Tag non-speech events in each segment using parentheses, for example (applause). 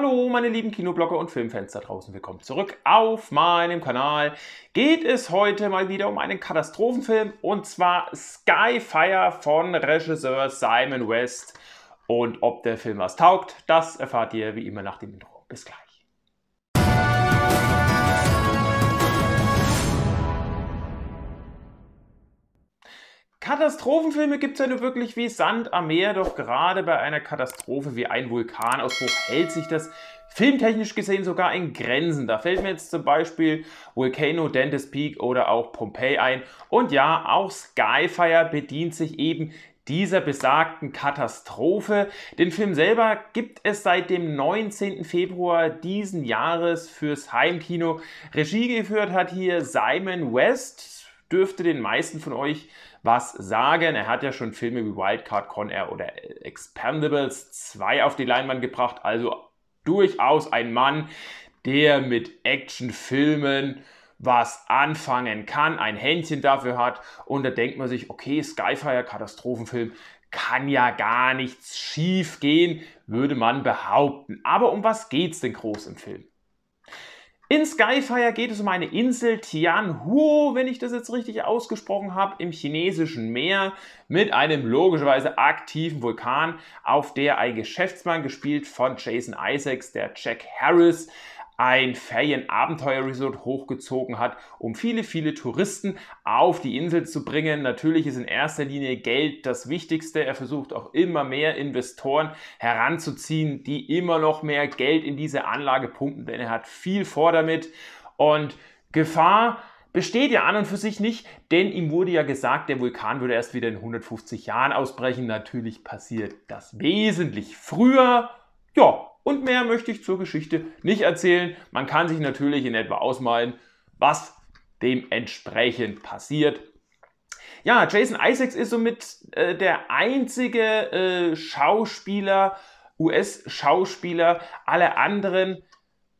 Hallo meine lieben Kinoblogger und Filmfans da draußen, willkommen zurück auf meinem Kanal. Geht es heute mal wieder um einen Katastrophenfilm und zwar Skyfire von Regisseur Simon West. Und ob der Film was taugt, das erfahrt ihr wie immer nach dem Intro. Bis gleich. Katastrophenfilme gibt es ja nur wirklich wie Sand am Meer, doch gerade bei einer Katastrophe wie ein Vulkanausbruch hält sich das filmtechnisch gesehen sogar in Grenzen. Da fällt mir jetzt zum Beispiel Volcano, Dentist Peak oder auch Pompeii ein. Und ja, auch Skyfire bedient sich eben dieser besagten Katastrophe. Den Film selber gibt es seit dem 19. Februar diesen Jahres fürs Heimkino. Regie geführt hat hier Simon West dürfte den meisten von euch was sagen. Er hat ja schon Filme wie Wildcard, Con Air oder Expendables 2 auf die Leinwand gebracht. Also durchaus ein Mann, der mit Actionfilmen was anfangen kann, ein Händchen dafür hat. Und da denkt man sich, okay, Skyfire, Katastrophenfilm, kann ja gar nichts schief gehen, würde man behaupten. Aber um was geht's denn groß im Film? In Skyfire geht es um eine Insel Tianhuo, wenn ich das jetzt richtig ausgesprochen habe, im chinesischen Meer mit einem logischerweise aktiven Vulkan, auf der ein Geschäftsmann, gespielt von Jason Isaacs, der Jack Harris, ein Ferienabenteuerresort hochgezogen hat, um viele, viele Touristen auf die Insel zu bringen. Natürlich ist in erster Linie Geld das Wichtigste. Er versucht auch immer mehr Investoren heranzuziehen, die immer noch mehr Geld in diese Anlage pumpen, denn er hat viel vor damit. Und Gefahr besteht ja an und für sich nicht, denn ihm wurde ja gesagt, der Vulkan würde erst wieder in 150 Jahren ausbrechen. Natürlich passiert das wesentlich früher. Ja, und mehr möchte ich zur Geschichte nicht erzählen. Man kann sich natürlich in etwa ausmalen, was dementsprechend passiert. Ja, Jason Isaacs ist somit äh, der einzige äh, Schauspieler, US-Schauspieler. Alle anderen,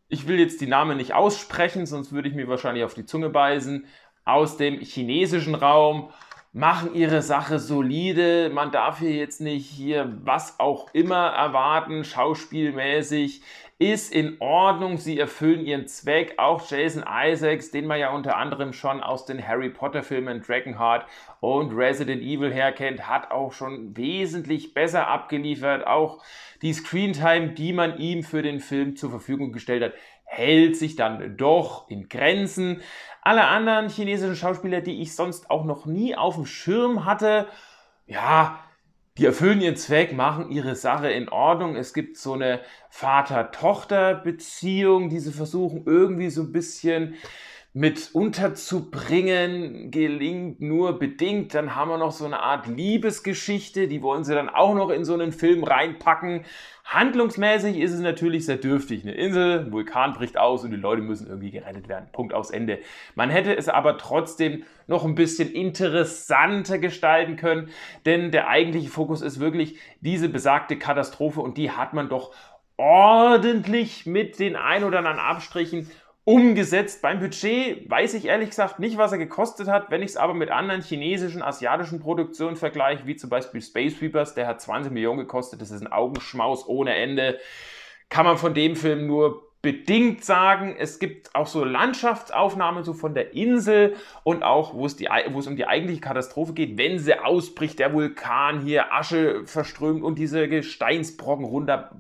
ich will jetzt die Namen nicht aussprechen, sonst würde ich mir wahrscheinlich auf die Zunge beißen, aus dem chinesischen Raum, machen ihre Sache solide. Man darf hier jetzt nicht hier was auch immer erwarten, schauspielmäßig. Ist in Ordnung, sie erfüllen ihren Zweck. Auch Jason Isaacs, den man ja unter anderem schon aus den Harry Potter Filmen Dragonheart und Resident Evil herkennt, hat auch schon wesentlich besser abgeliefert. Auch die Screentime, die man ihm für den Film zur Verfügung gestellt hat, hält sich dann doch in Grenzen. Alle anderen chinesischen Schauspieler, die ich sonst auch noch nie auf dem Schirm hatte, ja, die erfüllen ihren Zweck, machen ihre Sache in Ordnung. Es gibt so eine Vater-Tochter-Beziehung, die sie versuchen irgendwie so ein bisschen mit unterzubringen, gelingt nur bedingt. Dann haben wir noch so eine Art Liebesgeschichte, die wollen sie dann auch noch in so einen Film reinpacken. Handlungsmäßig ist es natürlich sehr dürftig. Eine Insel, ein Vulkan bricht aus und die Leute müssen irgendwie gerettet werden. Punkt aus Ende. Man hätte es aber trotzdem noch ein bisschen interessanter gestalten können, denn der eigentliche Fokus ist wirklich diese besagte Katastrophe und die hat man doch ordentlich mit den ein oder anderen Abstrichen umgesetzt. Beim Budget weiß ich ehrlich gesagt nicht, was er gekostet hat. Wenn ich es aber mit anderen chinesischen, asiatischen Produktionen vergleiche, wie zum Beispiel Space Reapers, der hat 20 Millionen gekostet, das ist ein Augenschmaus ohne Ende, kann man von dem Film nur bedingt sagen. Es gibt auch so Landschaftsaufnahmen so von der Insel und auch, wo es, die, wo es um die eigentliche Katastrophe geht, wenn sie ausbricht, der Vulkan hier Asche verströmt und diese Gesteinsbrocken runter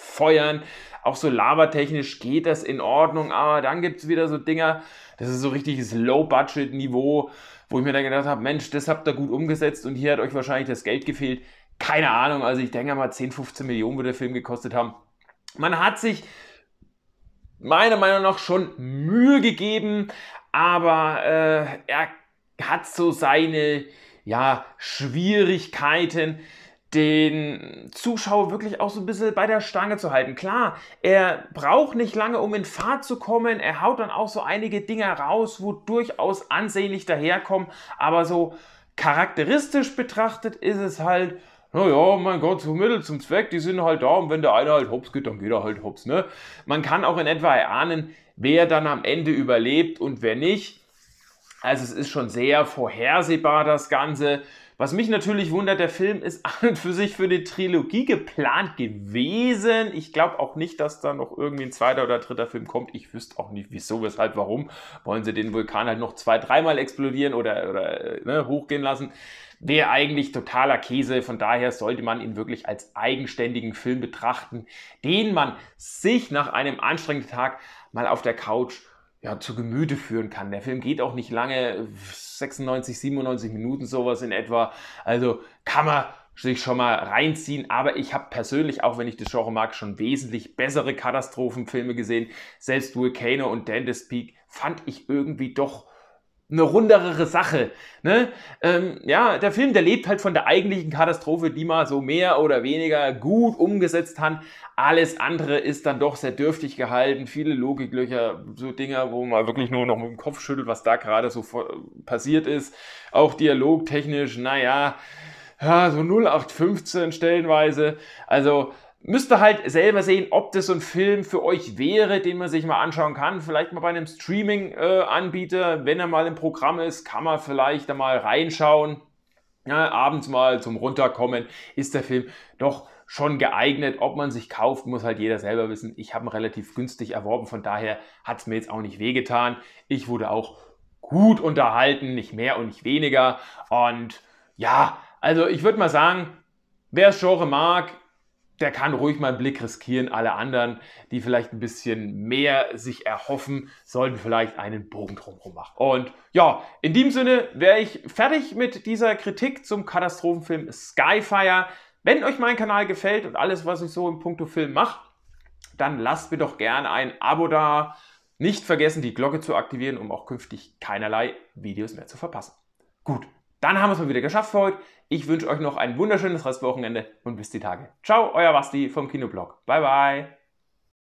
feuern. Auch so labertechnisch geht das in Ordnung, aber dann gibt es wieder so Dinger, das ist so richtiges Low-Budget-Niveau, wo ich mir dann gedacht habe, Mensch, das habt ihr gut umgesetzt und hier hat euch wahrscheinlich das Geld gefehlt. Keine Ahnung, also ich denke mal 10, 15 Millionen würde der Film gekostet haben. Man hat sich meiner Meinung nach schon Mühe gegeben, aber äh, er hat so seine ja, Schwierigkeiten den Zuschauer wirklich auch so ein bisschen bei der Stange zu halten. Klar, er braucht nicht lange, um in Fahrt zu kommen. Er haut dann auch so einige Dinger raus, wo durchaus ansehnlich daherkommen. Aber so charakteristisch betrachtet ist es halt, naja, mein Gott, so Mittel zum Zweck, die sind halt da und wenn der eine halt hops geht, dann geht er halt hops, ne? Man kann auch in etwa erahnen, wer dann am Ende überlebt und wer nicht. Also es ist schon sehr vorhersehbar, das Ganze. Was mich natürlich wundert, der Film ist (laughs) an und für sich für die Trilogie geplant gewesen. Ich glaube auch nicht, dass da noch irgendwie ein zweiter oder dritter Film kommt. Ich wüsste auch nicht, wieso, weshalb, warum. Wollen sie den Vulkan halt noch zwei, dreimal explodieren oder, oder äh, ne, hochgehen lassen? wäre eigentlich totaler Käse. Von daher sollte man ihn wirklich als eigenständigen Film betrachten, den man sich nach einem anstrengenden Tag mal auf der Couch ja, zu Gemüte führen kann. Der Film geht auch nicht lange, 96, 97 Minuten sowas in etwa. Also kann man sich schon mal reinziehen. Aber ich habe persönlich, auch wenn ich das Genre mag, schon wesentlich bessere Katastrophenfilme gesehen. Selbst Volcano und Dentist Peak fand ich irgendwie doch eine runderere Sache. Ne? Ähm, ja, der Film, der lebt halt von der eigentlichen Katastrophe, die man so mehr oder weniger gut umgesetzt hat. Alles andere ist dann doch sehr dürftig gehalten. Viele Logiklöcher, so Dinger, wo man wirklich nur noch mit dem Kopf schüttelt, was da gerade so passiert ist. Auch dialogtechnisch, naja, ja, so 0815 stellenweise. Also, Müsst ihr halt selber sehen, ob das so ein Film für euch wäre, den man sich mal anschauen kann. Vielleicht mal bei einem Streaming-Anbieter, wenn er mal im Programm ist, kann man vielleicht da mal reinschauen. Ja, abends mal zum Runterkommen ist der Film doch schon geeignet. Ob man sich kauft, muss halt jeder selber wissen. Ich habe ihn relativ günstig erworben, von daher hat es mir jetzt auch nicht wehgetan. Ich wurde auch gut unterhalten, nicht mehr und nicht weniger. Und ja, also ich würde mal sagen, wer das Genre mag, der kann ruhig mal einen Blick riskieren. Alle anderen, die vielleicht ein bisschen mehr sich erhoffen, sollten vielleicht einen Bogen drumherum machen. Und ja, in dem Sinne wäre ich fertig mit dieser Kritik zum Katastrophenfilm Skyfire. Wenn euch mein Kanal gefällt und alles, was ich so im Punkto Film mache, dann lasst mir doch gerne ein Abo da. Nicht vergessen, die Glocke zu aktivieren, um auch künftig keinerlei Videos mehr zu verpassen. Gut, dann haben wir es mal wieder geschafft für heute. Ich wünsche euch noch ein wunderschönes Restwochenende und bis die Tage. Ciao, euer Basti vom Kinoblog. Bye, bye.